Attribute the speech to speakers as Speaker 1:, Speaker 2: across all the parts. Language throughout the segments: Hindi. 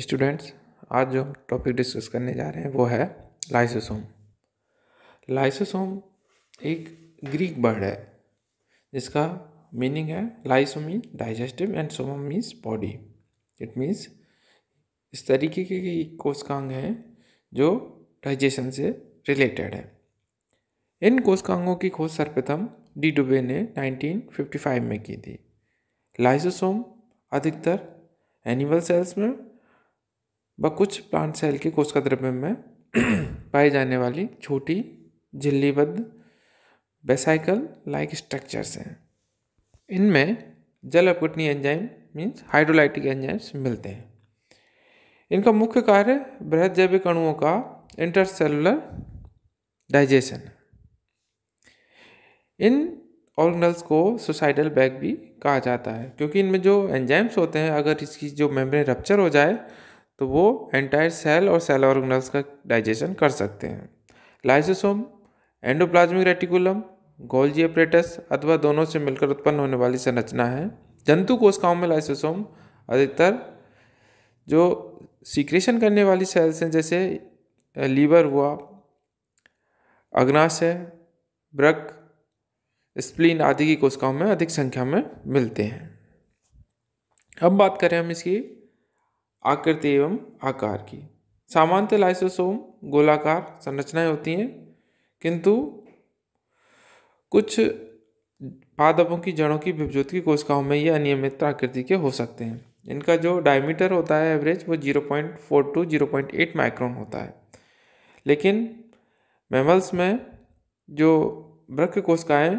Speaker 1: स्टूडेंट्स आज जो टॉपिक डिस्कस करने जा रहे हैं वो है लाइसोसोम लाइसोसोम एक ग्रीक वर्ड है जिसका मीनिंग है lyso mean digestive and som means body it means इस तरीके के कोषकांग हैं जो डाइजेशन से रिलेटेड है इन कोषकांगों की खोज सर्वप्रथम डी डुबे ने 1955 में की थी लाइसोसोम अधिकतर एनिमल सेल्स में व कुछ प्लांट सेल के कोशिका द्रव्य में पाई जाने वाली छोटी झिल्लीबद्ध बेसाइकल लाइक स्ट्रक्चर्स हैं इनमें जल अपनी एंजाइम मीन्स हाइड्रोलाइटिक एंजाइम्स मिलते हैं इनका मुख्य कार्य बृहद जैविक अणुओं का इंटरसेलुलर डाइजेशन इन ऑर्गनल्स को सुसाइडल बैग भी कहा जाता है क्योंकि इनमें जो एंजाइम्स होते हैं अगर इसकी जो मेम्ब्रेन रप्चर हो जाए तो वो एंटायर सेल और सेल ऑर्गेनल्स का डाइजेशन कर सकते हैं lysosome endoplasmic reticulum Golgi apparatus अथवा दोनों से मिलकर उत्पन्न होने वाली संरचना है जंतु कोशिकाओं में लाइसोसोम अधिकतर जो सीक्रेशन करने वाली सेल्स हैं जैसे लीवर हुआ अग्नाशय ब्रक स्प्लीन आदि की कोशिकाओं में अधिक संख्या में मिलते हैं अब बात करें हम इसकी आकृति एवं आकार की सामान्यतः लाइसोसोम गोलाकार संरचनाएं होती हैं किंतु कुछ पादपों की जड़ों की विभजोत की कोशिकाओं में ये अनियमित आकृति के हो सकते हैं इनका जो डायमीटर होता है एवरेज वो 0.4 टू 0.8 माइक्रोन होता है लेकिन मैमल्स में जो वृक्ष कोशिकाएं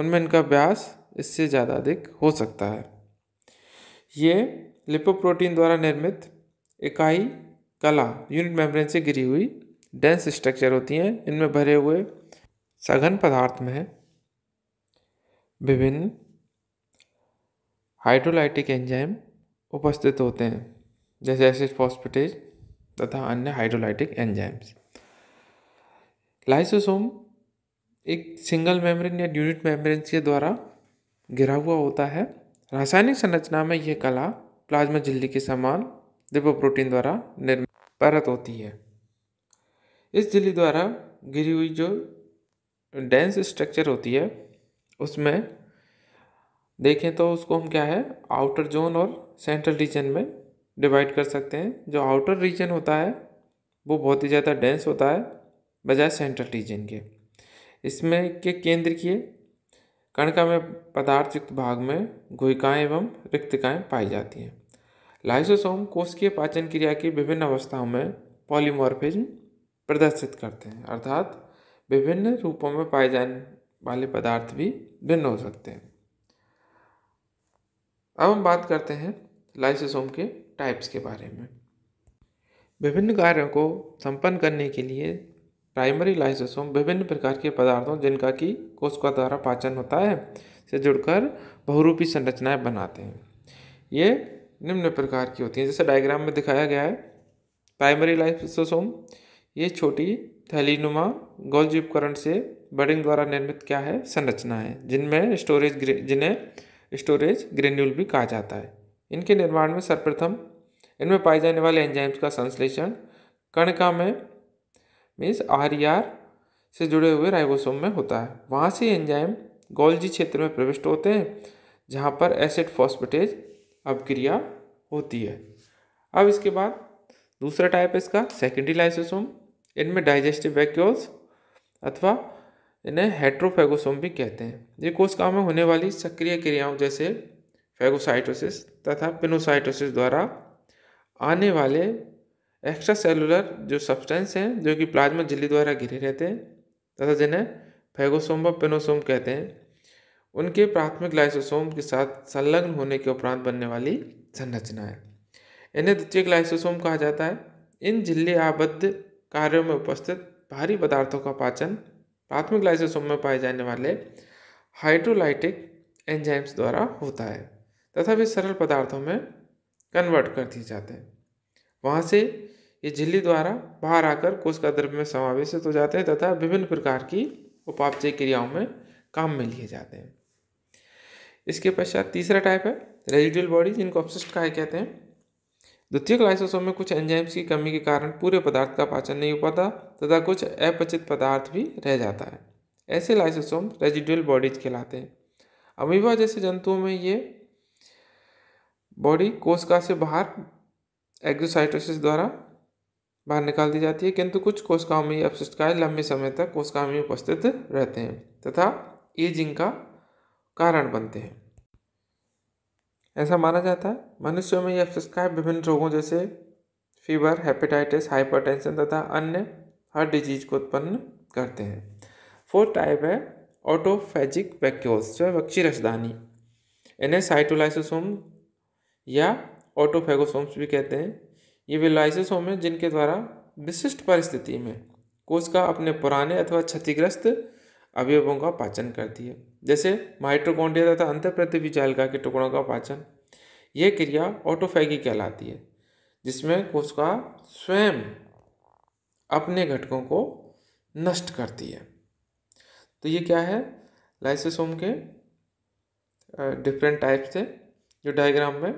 Speaker 1: उनमें इनका व्यास इससे ज़्यादा अधिक हो सकता है ये लिपोप्रोटीन द्वारा निर्मित इकाई कला यूनिट मेम्ब्रेन से घिरी हुई डेंस स्ट्रक्चर होती हैं इनमें भरे हुए सघन पदार्थ में विभिन्न हाइड्रोलाइटिक एंजाइम उपस्थित होते हैं जैसे एसिड फॉस्पिटेज तथा अन्य हाइड्रोलाइटिक एंजाइम्स लाइसोसोम एक सिंगल मेम्ब्रेन या यूनिट मेम्ब्रेन के द्वारा घिरा हुआ होता है रासायनिक संरचना में यह कला प्लाज्मा झिल्ली के समान लिपोप्रोटीन द्वारा निर्मित परत होती है इस झिल्ली द्वारा घिरी हुई जो डेंस स्ट्रक्चर होती है उसमें देखें तो उसको हम क्या है आउटर जोन और सेंट्रल रीजन में डिवाइड कर सकते हैं जो आउटर रीजन होता है वो बहुत ही ज़्यादा डेंस होता है बजाय सेंट्रल रीजन के इसमें के केंद्र की कणका में पदार्थ युक्त भाग में घुइकाएँ एवं रिक्तिकाएँ पाई जाती हैं लाइसोसोम कोष के पाचन क्रिया की विभिन्न अवस्थाओं में पॉलीमॉर्फिज्म प्रदर्शित करते हैं अर्थात विभिन्न रूपों में पाए जाने वाले पदार्थ भी भिन्न हो सकते हैं अब हम बात करते हैं लाइसोसोम के टाइप्स के बारे में विभिन्न कार्यों को संपन्न करने के लिए प्राइमरी लाइसोसोम विभिन्न प्रकार के पदार्थों जिनका कि कोष का द्वारा पाचन होता है से जुड़कर बहुरूपी संरचनाएं बनाते हैं ये निम्न प्रकार की होती हैं जैसे डायग्राम में दिखाया गया है प्राइमरी लाइफोसोम ये छोटी थैलीनुमा गोल्जी उपकरण से बडिंग द्वारा निर्मित क्या है संरचना है जिनमें स्टोरेज जिन्हें स्टोरेज ग्रेन्यूल भी कहा जाता है इनके निर्माण में सर्वप्रथम इनमें पाए जाने वाले एंजाइम्स का संश्लेषण कणिका में मीन्स आर से जुड़े हुए राइबोसोम में होता है वहाँ से एंजाइम गोल्जी क्षेत्र में प्रविष्ट होते हैं जहाँ पर एसिड फॉस्फेटेज अपक्रिया होती है अब इसके बाद दूसरा टाइप है इसका सेकेंडरी लाइसोसोम इनमें डाइजेस्टिव वैक्यूल्स अथवा इन्हें हेट्रोफेगोसोम भी कहते हैं ये काम में होने वाली सक्रिय क्रियाओं जैसे फेगोसाइटोसिस तथा पिनोसाइटोसिस द्वारा आने वाले एक्स्ट्रा सेलुलर जो सब्सटेंस हैं जो कि प्लाज्मा झिल्ली द्वारा घिरे रहते हैं तथा जिन्हें फेगोसोम व पिनोसोम कहते हैं उनके प्राथमिक लाइसोसोम के साथ संलग्न होने के उपरांत बनने वाली संरचनाएं इन्हें द्वितीय लाइसोसोम कहा जाता है इन झिल्ली आबद्ध कार्यों में उपस्थित भारी पदार्थों का पाचन प्राथमिक लाइसोसोम में पाए जाने वाले हाइड्रोलाइटिक एंजाइम्स द्वारा होता है तथा वे सरल पदार्थों में कन्वर्ट कर दिए जाते हैं वहाँ से ये झिल्ली द्वारा बाहर आकर कोष का द्रव्य में समावेशित हो जाते हैं तथा विभिन्न प्रकार की उपापचय क्रियाओं में काम में लिए जाते हैं इसके पश्चात तीसरा टाइप है रेजिडुअल बॉडी जिनको अपशिष्ट काय कहते हैं द्वितीय लाइसोसोम में कुछ एंजाइम्स की कमी के कारण पूरे पदार्थ का पाचन नहीं हो पाता तथा कुछ अपचित पदार्थ भी रह जाता है ऐसे लाइसोसोम रेजिडुअल बॉडीज कहलाते हैं अमीबा जैसे जंतुओं में ये बॉडी कोशिका से बाहर एग्जोसाइटोसिस द्वारा बाहर निकाल दी जाती है किंतु कुछ कोशिकाओं में ये अपशिष्टकाय लंबे समय तक कोशिकाओं में उपस्थित रहते हैं तथा एजिंग का कारण बनते हैं ऐसा माना जाता है मनुष्यों में यह फुसका विभिन्न रोगों जैसे फीवर हेपेटाइटिस हाइपरटेंशन तथा अन्य हर डिजीज को उत्पन्न करते हैं फोर्थ टाइप है ऑटोफेजिक वैक्यूल्स जो है वक्षी रसदानी इन्हें साइटोलाइसोसोम या ऑटोफेगोसोम्स भी कहते हैं ये वे लाइसोसोम हैं जिनके द्वारा विशिष्ट परिस्थिति में कोश का अपने पुराने अथवा क्षतिग्रस्त अवयवों का पाचन करती है जैसे माइट्रोकोंडिया तथा अंत पृथ्वी जालिका के टुकड़ों का पाचन यह क्रिया ऑटोफैगी कहलाती है जिसमें कोशिका स्वयं अपने घटकों को नष्ट करती है तो ये क्या है लाइसोसोम के डिफरेंट टाइप से जो डायग्राम में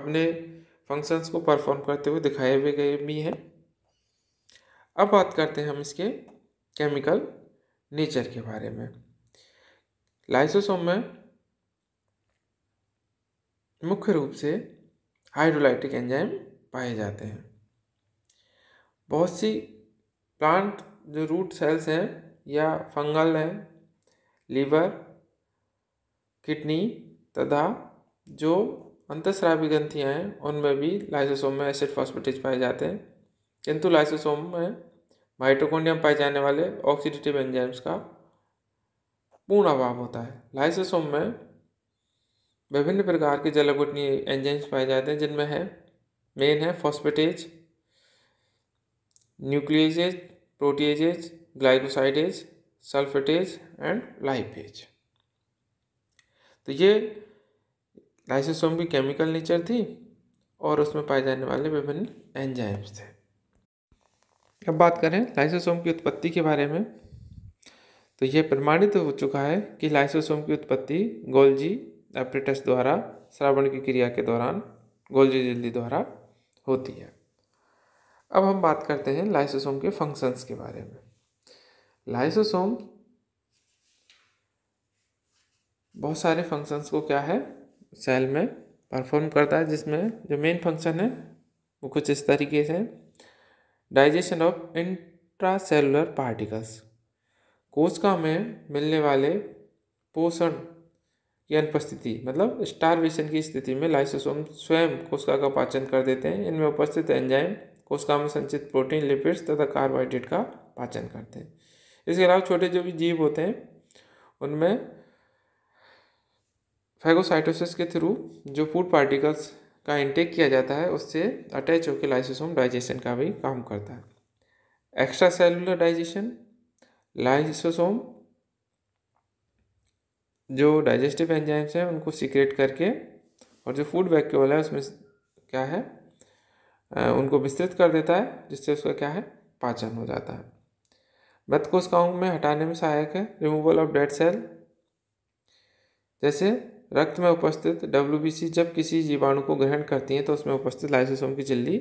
Speaker 1: अपने फंक्शंस को परफॉर्म करते हुए दिखाए भी गए भी हैं अब बात करते हैं हम इसके केमिकल नेचर के बारे में लाइसोसोम में मुख्य रूप से हाइड्रोलाइटिक एंजाइम पाए जाते हैं बहुत सी प्लांट जो रूट सेल्स हैं या फंगल हैं लीवर किडनी तथा जो अंतस्रावी ग्रंथियाँ हैं उनमें भी लाइसोसोम में एसिड फॉस्फेटेज पाए जाते हैं किंतु लाइसोसोम में माइटोकॉन्ड्रिया पाए जाने वाले ऑक्सीडेटिव एंजाइम्स का पूर्ण अभाव होता है लाइसोसोम में विभिन्न प्रकार के जलगुटनीय एंजाइम्स पाए जाते हैं जिनमें है मेन है phosphatase nucleases proteases glycosidase sulphatase and lipase तो ये लाइसोसोम की केमिकल नेचर थी और उसमें पाए जाने वाले विभिन्न एंजाइम्स थे अब बात करें लाइसोसोम की उत्पत्ति के बारे में तो ये प्रमाणित हो चुका है कि लाइसोसोम की उत्पत्ति गोल्जी एप्रेटस द्वारा श्रावण की क्रिया के दौरान गोल्जी जल्दी द्वारा होती है अब हम बात करते हैं लाइसोसोम के फंक्शंस के बारे में लाइसोसोम बहुत सारे फंक्शंस को क्या है सेल में परफॉर्म करता है जिसमें जो मेन फंक्शन है वो कुछ इस तरीके से डाइजेशन ऑफ इंट्रासेलुलर पार्टिकल्स कोशिका में मिलने वाले पोषण की अनुपस्थिति मतलब स्टारवेशन की स्थिति में लाइसोसोम स्वयं कोशिका का पाचन कर देते हैं इनमें उपस्थित एंजाइम कोशिका में संचित प्रोटीन लिपिड्स तथा कार्बोहाइड्रेट का पाचन करते हैं इसके अलावा छोटे जो भी जीव होते हैं उनमें फैगोसाइटोसिस के थ्रू जो फूड पार्टिकल्स का इंटेक किया जाता है उससे अटैच होकर लाइसोसोम डाइजेशन का भी काम करता है एक्स्ट्रा सेलुलर डाइजेशन लाइसोसोम जो डाइजेस्टिव एंजाइम्स हैं उनको सीक्रेट करके और जो फूड वैक्यूल है उसमें क्या है उनको विस्तृत कर देता है जिससे उसका क्या है पाचन हो जाता है मृत कोशिकाओं में हटाने में सहायक है रिमूवल ऑफ डेड सेल जैसे रक्त में उपस्थित डब्ल्यू जब किसी जीवाणु को ग्रहण करती हैं तो उसमें उपस्थित लाइसोसोम की झिल्ली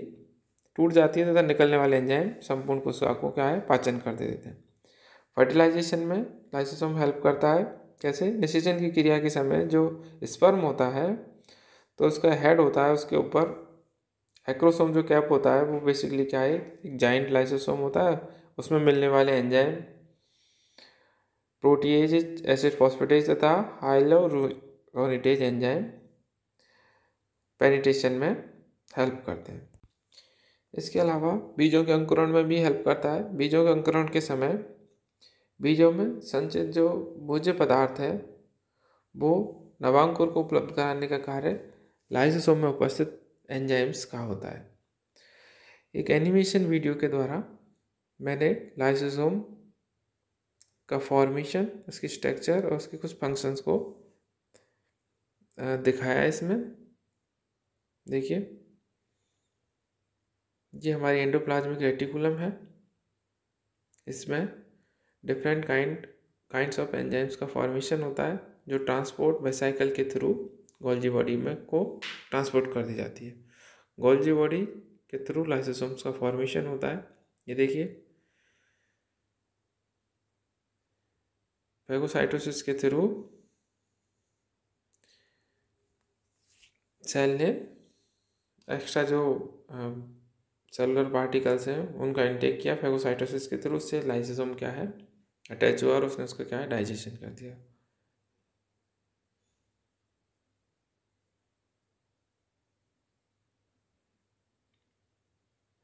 Speaker 1: टूट जाती है तथा निकलने वाले एंजाइम संपूर्ण कोशिका को क्या है पाचन कर दे देते हैं फर्टिलाइजेशन में लाइसोसोम हेल्प करता है कैसे निषेचन की क्रिया के समय जो स्पर्म होता है तो उसका हेड होता है उसके ऊपर एक्रोसोम जो कैप होता है वो बेसिकली क्या है एक जाइंट लाइसोसोम होता है उसमें मिलने वाले एंजाइम प्रोटीज एसिड फॉस्फेटेज तथा हाइलो गोनिटेज एंजाइम पेनिटेशन में हेल्प करते हैं इसके अलावा बीजों के अंकुरण में भी हेल्प करता है बीजों के अंकुरण के समय बीजों में संचित जो भोज्य पदार्थ है वो नवांकुर को उपलब्ध कराने का कार्य लाइसोसोम में उपस्थित एंजाइम्स का होता है एक एनिमेशन वीडियो के द्वारा मैंने लाइसोसोम का फॉर्मेशन उसकी स्ट्रक्चर और उसके कुछ फंक्शंस को दिखाया है इसमें देखिए ये हमारी एंडोप्लाज्मिक रेटिकुलम है इसमें different kind kinds of enzymes का फॉर्मेशन होता है जो ट्रांसपोर्ट वेसाइकल के थ्रू गोल्जी बॉडी में को ट्रांसपोर्ट कर दी जाती है गोल्जी बॉडी के थ्रू लाइसोसोम्स का फॉर्मेशन होता है ये देखिए फेगोसाइटोसिस के थ्रू सेल ने एक्स्ट्रा जो सेलुलर पार्टिकल्स हैं उनका इंटेक किया फेगोसाइटोसिस के थ्रू उससे लाइसिसम क्या है अटैच हुआ और उसने उसको क्या है डाइजेशन कर दिया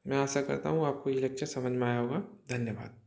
Speaker 1: मैं आशा करता हूँ आपको ये लेक्चर समझ में आया होगा धन्यवाद